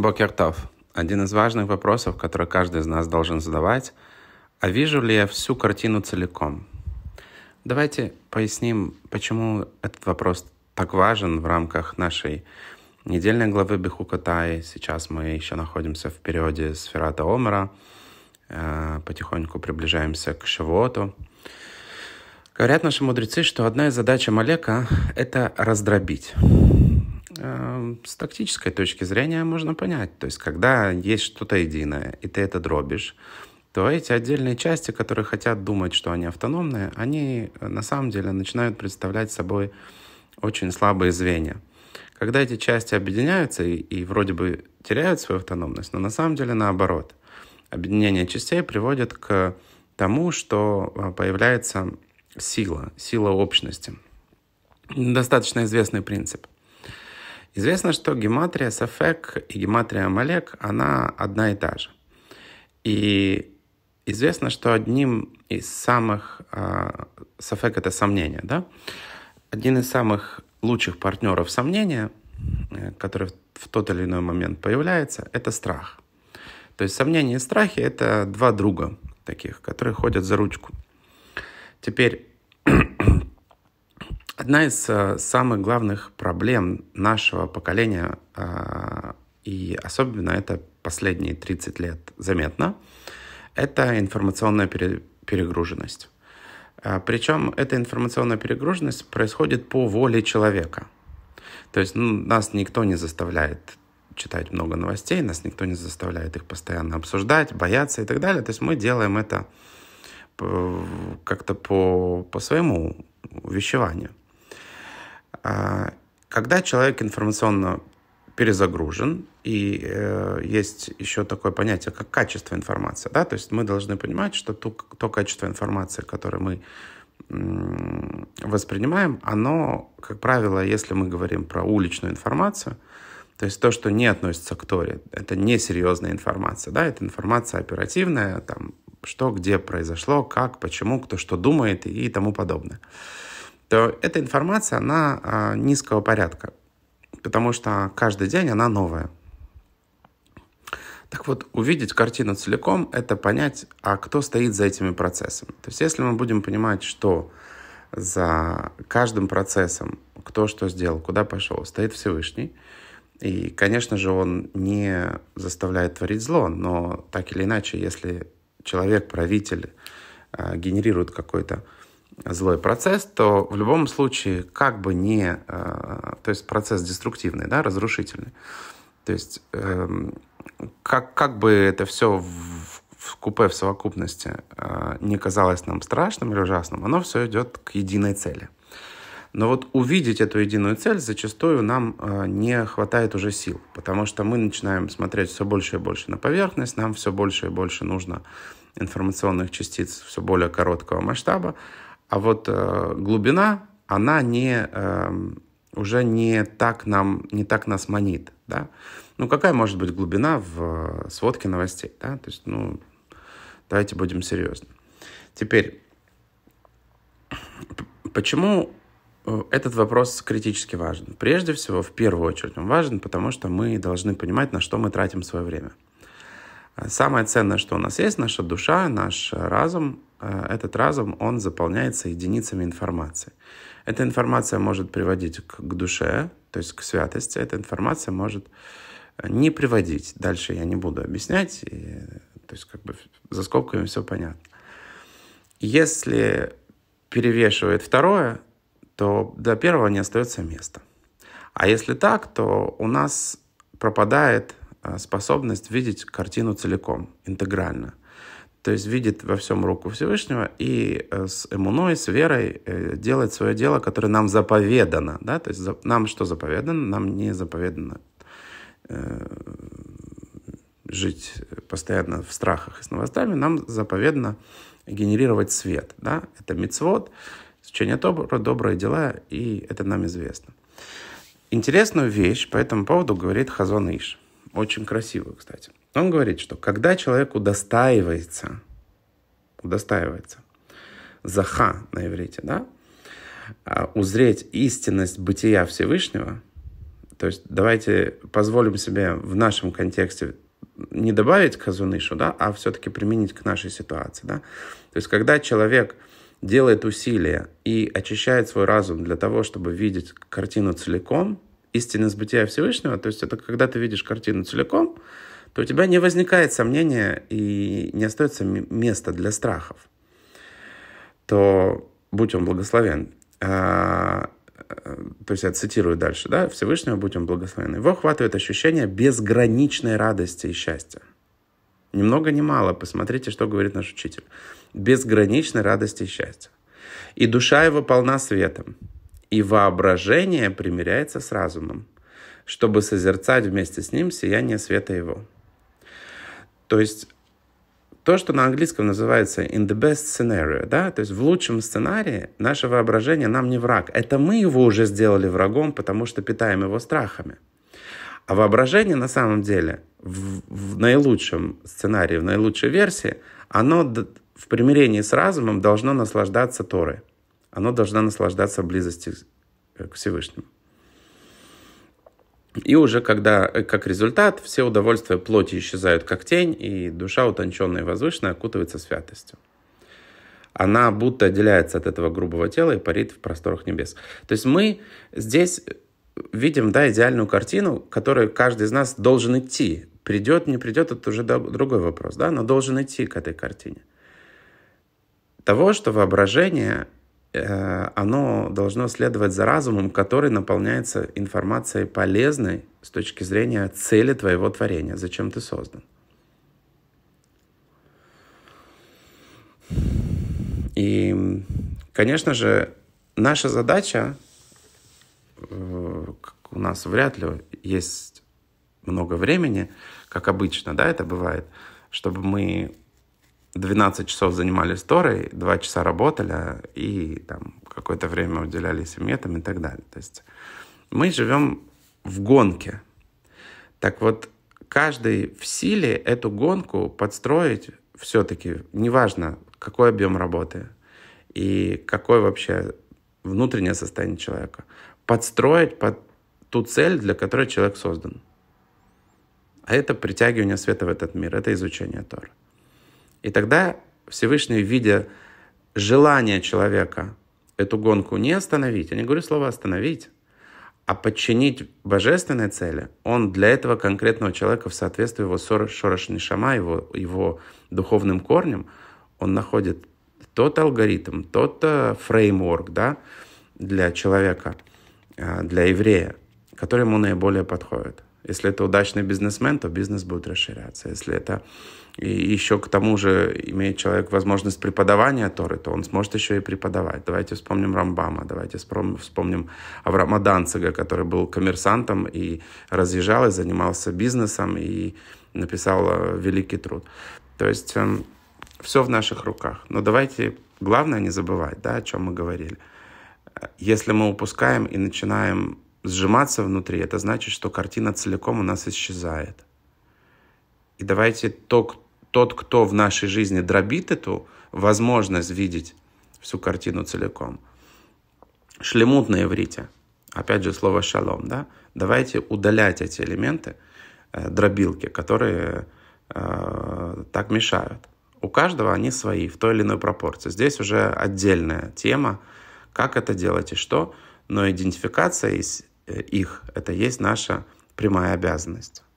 Бокертов. Один из важных вопросов, который каждый из нас должен задавать, а вижу ли я всю картину целиком? Давайте поясним, почему этот вопрос так важен в рамках нашей недельной главы Бихукатай. Сейчас мы еще находимся в периоде Сферата Омара, э, потихоньку приближаемся к Шивоту. Говорят наши мудрецы, что одна из задач Малека — это раздробить. Эм, с тактической точки зрения можно понять. То есть, когда есть что-то единое, и ты это дробишь, то эти отдельные части, которые хотят думать, что они автономные, они э, на самом деле начинают представлять собой очень слабые звенья. Когда эти части объединяются и, и вроде бы теряют свою автономность, но на самом деле наоборот. Объединение частей приводит к тому, что э, появляется сила, сила общности. Достаточно известный принцип. Известно, что гематрия Сафек и гематрия Малек, она одна и та же. И известно, что одним из самых... Э, Сафек — это сомнение, да? Один из самых лучших партнеров сомнения, э, который в тот или иной момент появляется, это страх. То есть сомнения и страхи — это два друга таких, которые ходят за ручку. Теперь Одна из э, самых главных проблем нашего поколения, э, и особенно это последние 30 лет заметно, это информационная перегруженность. Э, Причем эта информационная перегруженность происходит по воле человека. То есть ну, нас никто не заставляет читать много новостей, нас никто не заставляет их постоянно обсуждать, бояться и так далее. То есть мы делаем это как-то по, по своему вещеванию. А, когда человек информационно перезагружен, и э, есть еще такое понятие, как качество информации. Да? То есть мы должны понимать, что ту, то качество информации, которое мы э, воспринимаем, оно, как правило, если мы говорим про уличную информацию, то есть то, что не относится к Торе, это не серьезная информация, да, это информация оперативная, там, что, где произошло, как, почему, кто что думает и тому подобное. Э, то эта информация, она а, низкого порядка, потому что каждый день она новая. Так вот, увидеть картину целиком – это понять, а кто стоит за этими процессами. То есть если мы будем понимать, что за каждым процессом, кто что сделал, куда пошел, стоит Всевышний, и, конечно же, он не заставляет творить зло, но так или иначе, если человек, правитель, а, генерирует какой-то злой процесс, то в любом случае, как бы не... Э, то есть процесс деструктивный, да, разрушительный. То есть э, как, как бы это все в, в купе в совокупности э, не казалось нам страшным или ужасным, оно все идет к единой цели. Но вот увидеть эту единую цель зачастую нам э, не хватает уже сил, потому что мы начинаем смотреть все больше и больше на поверхность, нам все больше и больше нужно информационных частиц все более короткого масштаба, а вот э, глубина, она не, э, уже не так, нам, не так нас манит. Да? Ну, какая может быть глубина в э, сводке новостей? Да? То есть, ну, давайте будем серьезны. Теперь, почему э, этот вопрос критически важен? Прежде всего, в первую очередь, он важен, потому что мы должны понимать, на что мы тратим свое время. Самое ценное, что у нас есть, наша душа, наш разум, Э, этот разум, он заполняется единицами информации. Эта информация может приводить к, к душе, то есть к святости. Эта информация может э, не приводить. Дальше я не буду объяснять. И, то есть как бы за скобками все понятно. Если перевешивает второе, то до первого не остается места. А если так, то у нас пропадает э, способность видеть картину целиком, интегрально – то есть видит во всем руку Всевышнего и э, с эмуной, с верой э, делает свое дело, которое нам заповедано, да, то есть нам что заповедано, нам не заповедано э, жить постоянно в страхах и с новостями, нам заповедано генерировать свет, да, это мицвод, изучение добро, добрые дела, и это нам известно. Интересную вещь по этому поводу говорит Хазон Иш. Очень красивую, кстати. Он говорит, что когда человек удостаивается, удостаивается, заха на иврите, да, а, узреть истинность бытия Всевышнего, то есть давайте позволим себе в нашем контексте не добавить казунышу, да, а все-таки применить к нашей ситуации, да. То есть когда человек делает усилия и очищает свой разум для того, чтобы видеть картину целиком, истинность бытия Всевышнего, то есть это когда ты видишь картину целиком, то у тебя не возникает сомнения и не остается места для страхов, то будь он благословен. А, э, то есть я цитирую дальше, да, Всевышнего будь он благословен. Его охватывает ощущение безграничной радости и счастья. Ни много ни мало, посмотрите, что говорит наш учитель. Безграничной радости и счастья. И душа его полна светом, и воображение примиряется с разумом, чтобы созерцать вместе с ним сияние света его. То есть то, что на английском называется in the best scenario, да, то есть в лучшем сценарии наше воображение нам не враг. Это мы его уже сделали врагом, потому что питаем его страхами. А воображение на самом деле в, в наилучшем сценарии, в наилучшей версии, оно в примирении с разумом должно наслаждаться Торой. Оно должно наслаждаться близостью к э, Всевышнему. И уже когда, э, как результат, все удовольствия плоти исчезают как тень, и душа утонченная и возвышенная окутывается святостью. Она будто отделяется от этого грубого тела и парит в просторах небес. То есть мы здесь э, видим, да, идеальную картину, которую каждый из нас должен идти. Придет, не придет, это уже другой вопрос, да, но должен идти к этой картине. Того, что воображение Э, оно должно следовать за разумом, который наполняется информацией полезной с точки зрения цели твоего творения, зачем ты создан. И, конечно же, наша задача, э, как у нас вряд ли есть много времени, как обычно, да, это бывает, чтобы мы 12 часов занимались Торой, 2 часа работали и там какое-то время уделяли семье там, и так далее. То есть мы живем в гонке. Так вот, каждый в силе эту гонку подстроить все-таки, неважно, какой объем работы и какое вообще внутреннее состояние человека, подстроить под ту цель, для которой человек создан. А это притягивание света в этот мир, это изучение Тора. И тогда Всевышний, видя желание человека эту гонку не остановить, я не говорю слово «остановить», а подчинить божественной цели, он для этого конкретного человека в соответствии его шорош нишама, его, его духовным корнем, он находит тот алгоритм, тот э, фреймворк да, для человека, э, для еврея, который ему наиболее подходит. Если это удачный бизнесмен, то бизнес будет расширяться. Если это и еще к тому же имеет человек возможность преподавания Торы, то он сможет еще и преподавать. Давайте вспомним Рамбама, давайте вспомним Авраама Данцига, который был коммерсантом и разъезжал, и занимался бизнесом, и написал э, великий труд. То есть эм, все в наших руках. Но давайте, главное не забывать, да, о чем мы говорили. Э, если мы упускаем и начинаем сжиматься внутри, это значит, что картина целиком у нас исчезает. И давайте тот, кто в нашей жизни дробит эту возможность видеть всю картину целиком. Шлемут на иврите. Опять же слово шалом, да? Давайте удалять эти элементы, э, дробилки, которые э, так мешают. У каждого они свои, в той или иной пропорции. Здесь уже отдельная тема, как это делать и что. Но идентификация Э, их. Это есть наша прямая обязанность.